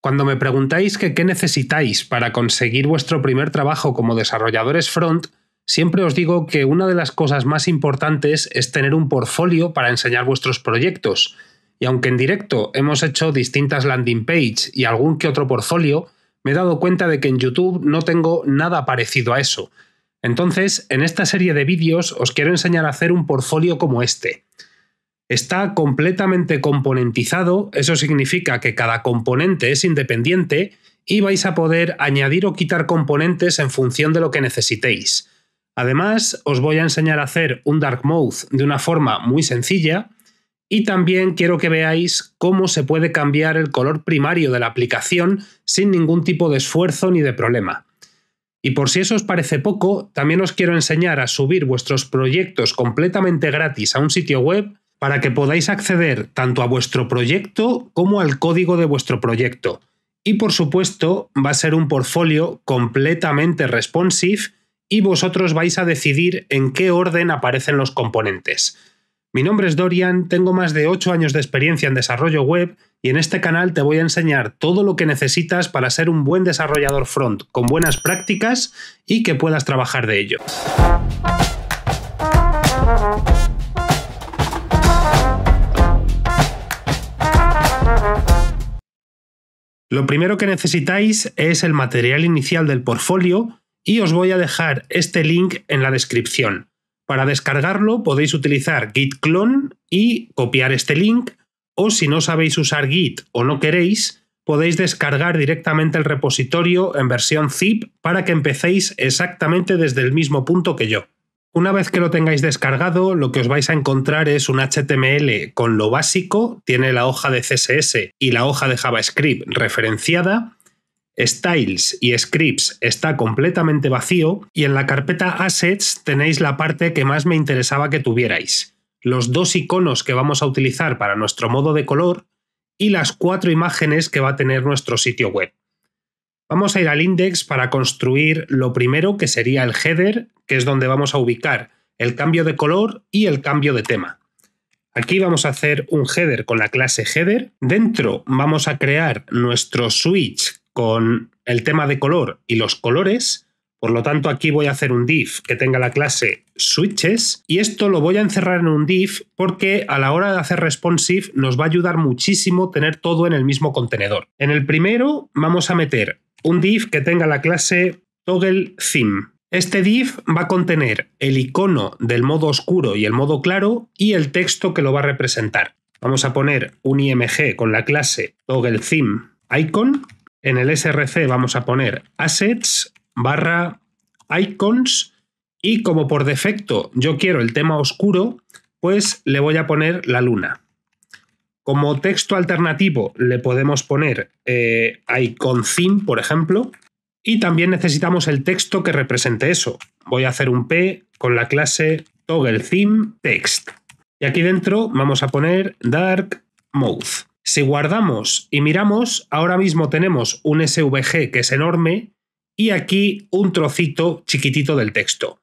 Cuando me preguntáis que qué necesitáis para conseguir vuestro primer trabajo como desarrolladores front, siempre os digo que una de las cosas más importantes es tener un portfolio para enseñar vuestros proyectos. Y aunque en directo hemos hecho distintas landing page y algún que otro portfolio, me he dado cuenta de que en YouTube no tengo nada parecido a eso. Entonces, en esta serie de vídeos os quiero enseñar a hacer un portfolio como este está completamente componentizado, eso significa que cada componente es independiente y vais a poder añadir o quitar componentes en función de lo que necesitéis. Además, os voy a enseñar a hacer un Dark Mode de una forma muy sencilla y también quiero que veáis cómo se puede cambiar el color primario de la aplicación sin ningún tipo de esfuerzo ni de problema. Y por si eso os parece poco, también os quiero enseñar a subir vuestros proyectos completamente gratis a un sitio web para que podáis acceder tanto a vuestro proyecto como al código de vuestro proyecto. Y por supuesto, va a ser un portfolio completamente responsive y vosotros vais a decidir en qué orden aparecen los componentes. Mi nombre es Dorian, tengo más de 8 años de experiencia en desarrollo web y en este canal te voy a enseñar todo lo que necesitas para ser un buen desarrollador front con buenas prácticas y que puedas trabajar de ello. Lo primero que necesitáis es el material inicial del portfolio y os voy a dejar este link en la descripción. Para descargarlo podéis utilizar Git clone y copiar este link o si no sabéis usar Git o no queréis, podéis descargar directamente el repositorio en versión zip para que empecéis exactamente desde el mismo punto que yo. Una vez que lo tengáis descargado, lo que os vais a encontrar es un HTML con lo básico, tiene la hoja de CSS y la hoja de JavaScript referenciada, Styles y Scripts está completamente vacío y en la carpeta Assets tenéis la parte que más me interesaba que tuvierais, los dos iconos que vamos a utilizar para nuestro modo de color y las cuatro imágenes que va a tener nuestro sitio web. Vamos a ir al index para construir lo primero que sería el header, que es donde vamos a ubicar el cambio de color y el cambio de tema. Aquí vamos a hacer un header con la clase header. Dentro vamos a crear nuestro switch con el tema de color y los colores. Por lo tanto, aquí voy a hacer un div que tenga la clase switches y esto lo voy a encerrar en un div porque a la hora de hacer responsive nos va a ayudar muchísimo tener todo en el mismo contenedor. En el primero vamos a meter un div que tenga la clase toggle theme. Este div va a contener el icono del modo oscuro y el modo claro y el texto que lo va a representar. Vamos a poner un img con la clase toggle theme icon. En el src vamos a poner assets barra icons y como por defecto yo quiero el tema oscuro, pues le voy a poner la luna. Como texto alternativo le podemos poner eh, icon theme, por ejemplo, y también necesitamos el texto que represente eso. Voy a hacer un P con la clase toggle theme text. Y aquí dentro vamos a poner dark mode. Si guardamos y miramos, ahora mismo tenemos un SVG que es enorme y aquí un trocito chiquitito del texto.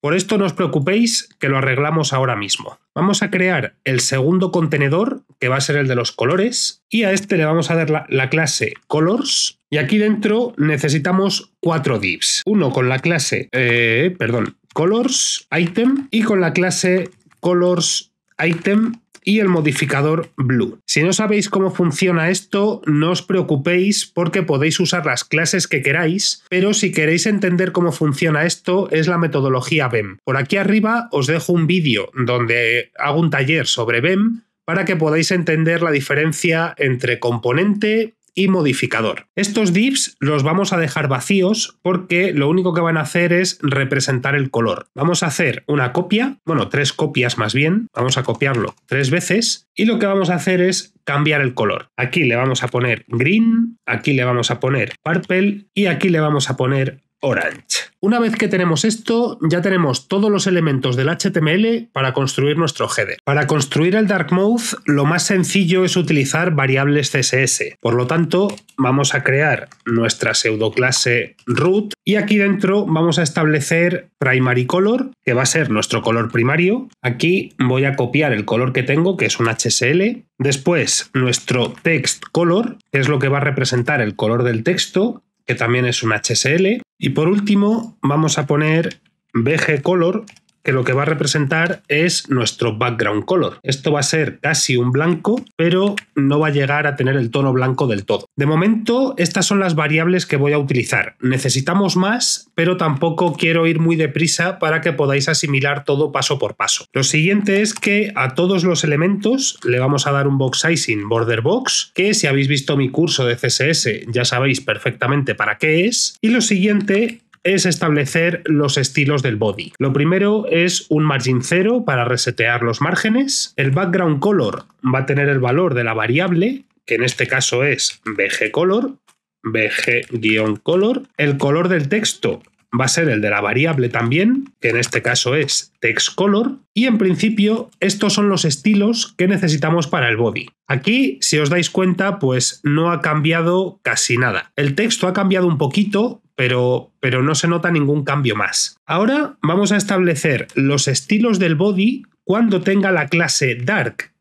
Por esto no os preocupéis que lo arreglamos ahora mismo. Vamos a crear el segundo contenedor, que va a ser el de los colores, y a este le vamos a dar la, clase colors. Y aquí dentro necesitamos cuatro divs. Uno con la clase, eh, perdón, colors item y con la clase colors item y el modificador blue. Si no sabéis cómo funciona esto, no os preocupéis porque podéis usar las clases que queráis, pero si queréis entender cómo funciona esto es la metodología BEM. Por aquí arriba os dejo un vídeo donde hago un taller sobre BEM para que podáis entender la diferencia entre componente, y modificador. Estos divs los vamos a dejar vacíos porque lo único que van a hacer es representar el color. Vamos a hacer una copia, bueno, tres copias más bien, vamos a copiarlo tres veces y lo que vamos a hacer es cambiar el color. Aquí le vamos a poner green, aquí le vamos a poner purple y aquí le vamos a poner Orange. Una vez que tenemos esto, ya tenemos todos los elementos del HTML para construir nuestro header. Para construir el dark mode, lo más sencillo es utilizar variables CSS. Por lo tanto, vamos a crear nuestra pseudoclase root y aquí dentro vamos a establecer primary color, que va a ser nuestro color primario. Aquí voy a copiar el color que tengo, que es un HSL. Después, nuestro text color, que es lo que va a representar el color del texto que también es un HSL. Y por último, vamos a poner BG Color, que lo que va a representar es nuestro background color. Esto va a ser casi un blanco, pero no va a llegar a tener el tono blanco del todo. De momento, estas son las variables que voy a utilizar. Necesitamos más, pero tampoco quiero ir muy deprisa para que podáis asimilar todo paso por paso. Lo siguiente es que a todos los elementos le vamos a dar un box sizing border box, que si habéis visto mi curso de CSS ya sabéis perfectamente para qué es. Y lo siguiente es establecer los estilos del body. Lo primero es un margin cero para resetear los márgenes. El background color va a tener el valor de la variable, que en este caso es bg-color, bg-color. El color del texto va a ser el de la variable también, que en este caso es text color y en principio estos son los estilos que necesitamos para el body. Aquí, si os dais cuenta, pues no ha cambiado casi nada. El texto ha cambiado un poquito, pero, no se nota ningún cambio más. Ahora vamos a establecer los estilos del body cuando tenga la clase Dark,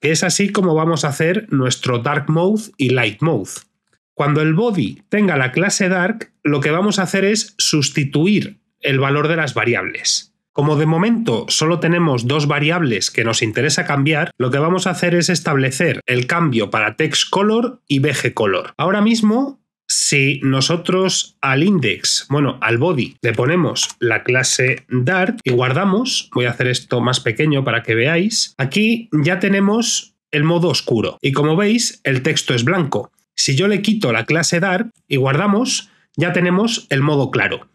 que es así como vamos a hacer nuestro Dark Mode y Light Mode. Cuando el body tenga la clase Dark, lo que vamos a hacer es sustituir el valor de las variables. Como de momento solo tenemos dos variables que nos interesa cambiar, lo que vamos a hacer es establecer el cambio para text color y bg color. Ahora mismo si nosotros al index, bueno, al body, le ponemos la clase Dart y guardamos, voy a hacer esto más pequeño para que veáis, aquí ya tenemos el modo oscuro y como veis el texto es blanco. Si yo le quito la clase Dart y guardamos, ya tenemos el modo claro.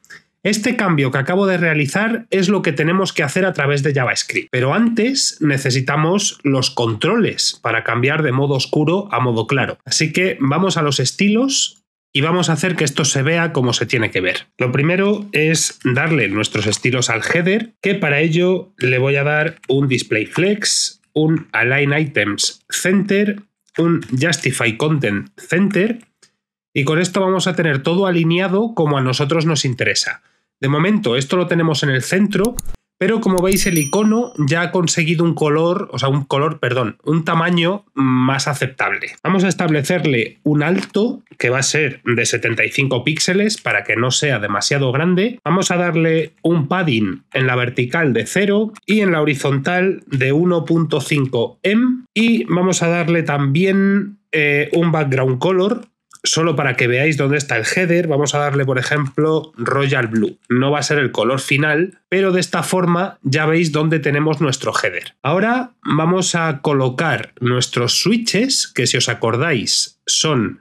Este cambio que acabo de realizar es lo que tenemos que hacer a través de JavaScript, pero antes necesitamos los controles para cambiar de modo oscuro a modo claro. Así que vamos a los estilos y vamos a hacer que esto se vea como se tiene que ver. Lo primero es darle nuestros estilos al header, que para ello le voy a dar un display flex, un align items center, un justify content center, y con esto vamos a tener todo alineado como a nosotros nos interesa. De momento, esto lo tenemos en el centro pero como veis, el icono ya ha conseguido un color, o sea, un color, perdón, un tamaño más aceptable. Vamos a establecerle un alto que va a ser de 75 píxeles para que no sea demasiado grande. Vamos a darle un padding en la vertical de 0 y en la horizontal de 1.5 m. Y vamos a darle también eh, un background color solo para que veáis dónde está el header, vamos a darle, por ejemplo, Royal Blue. No va a ser el color final, pero de esta forma ya veis dónde tenemos nuestro header. Ahora vamos a colocar nuestros switches, que si os acordáis son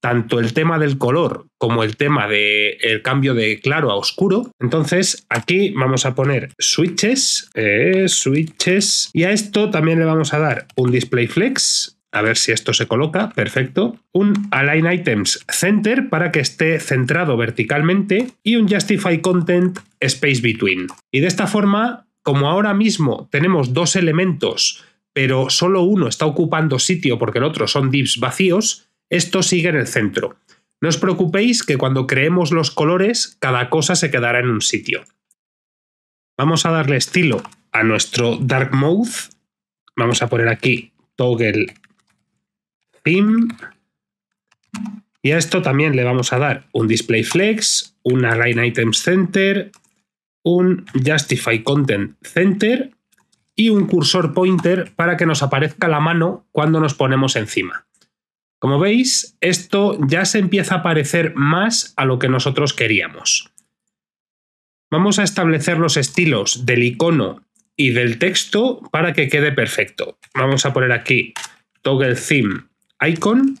tanto el tema del color como el tema del el cambio de claro a oscuro. Entonces aquí vamos a poner switches, eh, switches, y a esto también le vamos a dar un display flex a ver si esto se coloca, perfecto, un Align Items Center para que esté centrado verticalmente y un Justify Content Space Between. Y de esta forma, como ahora mismo tenemos dos elementos, pero solo uno está ocupando sitio porque el otro son divs vacíos, esto sigue en el centro. No os preocupéis que cuando creemos los colores, cada cosa se quedará en un sitio. Vamos a darle estilo a nuestro Dark Mode. Vamos a poner aquí toggle y a esto también le vamos a dar un display flex, un align items center, un justify content center y un cursor pointer para que nos aparezca la mano cuando nos ponemos encima. Como veis, esto ya se empieza a parecer más a lo que nosotros queríamos. Vamos a establecer los estilos del icono y del texto para que quede perfecto. Vamos a poner aquí toggle theme icon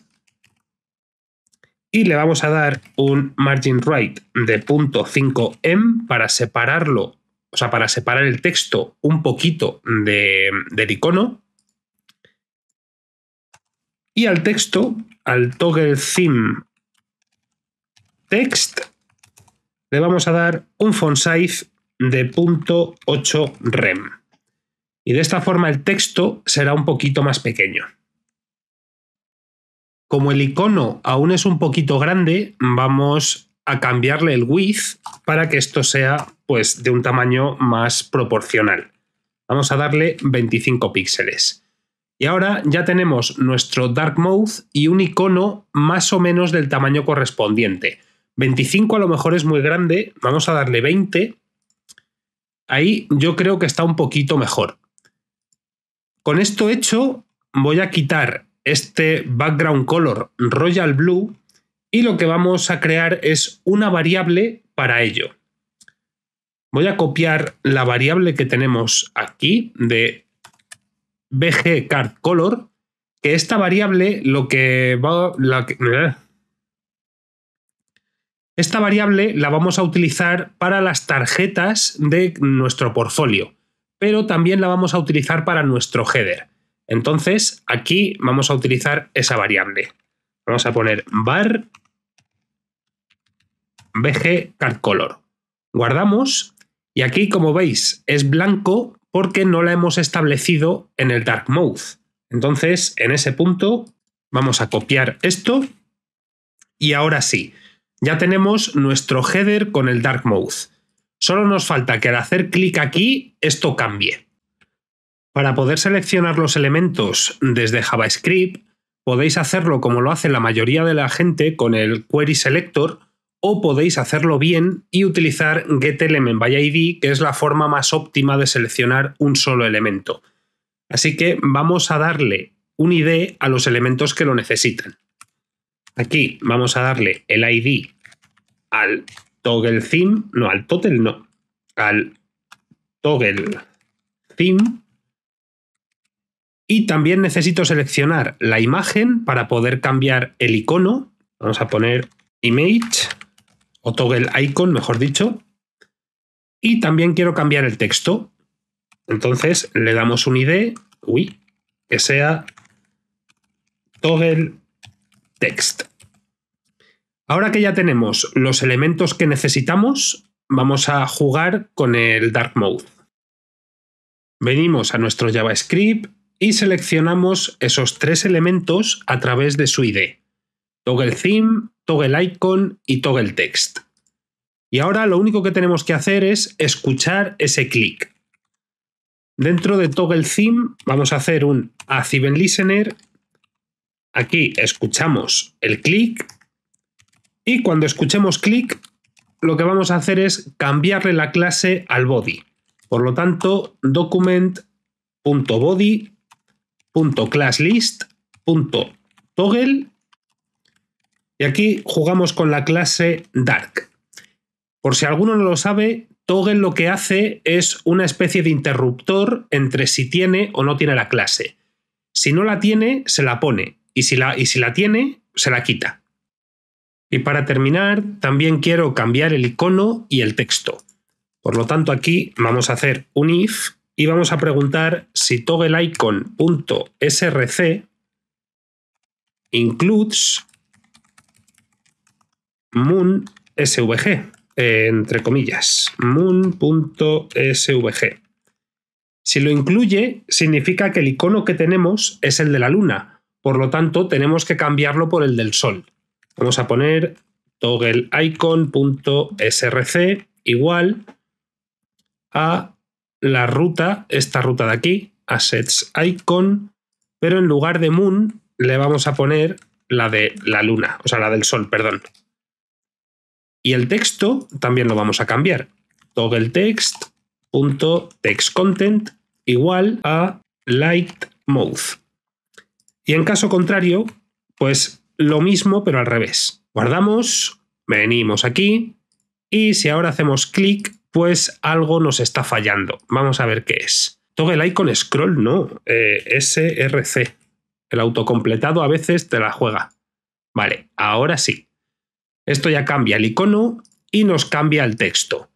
y le vamos a dar un margin right de 5 m para separarlo, o sea, para separar el texto un poquito del icono. Y al texto, al toggle theme text, le vamos a dar un font size de 8 rem. Y de esta forma el texto será un poquito más pequeño. Como el icono aún es un poquito grande, vamos a cambiarle el width para que esto sea pues de un tamaño más proporcional. Vamos a darle 25 píxeles. Y ahora ya tenemos nuestro dark mode y un icono más o menos del tamaño correspondiente. 25 a lo mejor es muy grande, vamos a darle 20. Ahí yo creo que está un poquito mejor. Con esto hecho, voy a quitar este background color royal blue y lo que vamos a crear es una variable para ello. Voy a copiar la variable que tenemos aquí de color que esta variable lo que va... esta variable la vamos a utilizar para las tarjetas de nuestro portfolio, pero también la vamos a utilizar para nuestro header. Entonces, aquí vamos a utilizar esa variable. Vamos a poner var bg color. Guardamos y aquí, como veis, es blanco porque no la hemos establecido en el dark mode. Entonces, en ese punto, vamos a copiar esto y ahora sí, ya tenemos nuestro header con el dark mode. Solo nos falta que al hacer clic aquí, esto cambie. Para poder seleccionar los elementos desde JavaScript, podéis hacerlo como lo hace la mayoría de la gente con el Query Selector o podéis hacerlo bien y utilizar getElementById, que es la forma más óptima de seleccionar un solo elemento. Así que vamos a darle un ID a los elementos que lo necesitan. Aquí vamos a darle el ID al toggle theme, no al total, no, al toggle theme y también necesito seleccionar la imagen para poder cambiar el icono. Vamos a poner image o toggle icon, mejor dicho. Y también quiero cambiar el texto. Entonces le damos un ID, uy, que sea toggle text. Ahora que ya tenemos los elementos que necesitamos, vamos a jugar con el dark mode. Venimos a nuestro JavaScript, y seleccionamos esos tres elementos a través de su ID. Toggle Theme, Toggle Icon y Toggle Text. Y ahora lo único que tenemos que hacer es escuchar ese clic. Dentro de Toggle Theme vamos a hacer un Ask Listener. Aquí escuchamos el clic y cuando escuchemos clic lo que vamos a hacer es cambiarle la clase al body. Por lo tanto, document.body .classlist.toggle y aquí jugamos con la clase dark. Por si alguno no lo sabe, toggle lo que hace es una especie de interruptor entre si tiene o no tiene la clase. Si no la tiene, se la pone y si la, y si la tiene, se la quita. Y para terminar, también quiero cambiar el icono y el texto. Por lo tanto, aquí vamos a hacer un if y vamos a preguntar si toggleicon.src includes moon svg, eh, entre comillas, moon.svg. Si lo incluye, significa que el icono que tenemos es el de la luna, por lo tanto tenemos que cambiarlo por el del sol. Vamos a poner toggleicon.src igual a la ruta, esta ruta de aquí, assets icon, pero en lugar de moon le vamos a poner la de la luna, o sea, la del sol, perdón. Y el texto también lo vamos a cambiar. Toggle igual a light Y en caso contrario, pues lo mismo pero al revés. Guardamos, venimos aquí, y si ahora hacemos clic, pues algo nos está fallando. Vamos a ver qué es. el icon scroll, no. Eh, SRC. El autocompletado a veces te la juega. Vale, ahora sí. Esto ya cambia el icono y nos cambia el texto.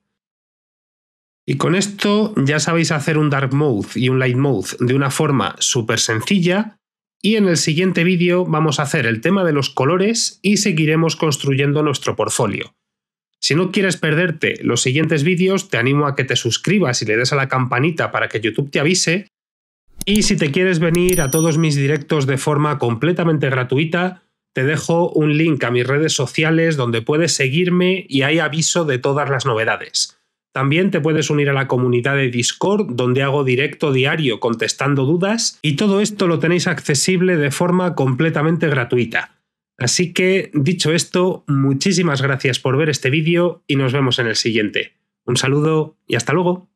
Y con esto ya sabéis hacer un dark mode y un light mode de una forma súper sencilla. Y en el siguiente vídeo vamos a hacer el tema de los colores y seguiremos construyendo nuestro portfolio. Si no quieres perderte los siguientes vídeos, te animo a que te suscribas y le des a la campanita para que YouTube te avise. Y si te quieres venir a todos mis directos de forma completamente gratuita, te dejo un link a mis redes sociales donde puedes seguirme y hay aviso de todas las novedades. También te puedes unir a la comunidad de Discord, donde hago directo diario contestando dudas, y todo esto lo tenéis accesible de forma completamente gratuita. Así que, dicho esto, muchísimas gracias por ver este vídeo y nos vemos en el siguiente. Un saludo y hasta luego.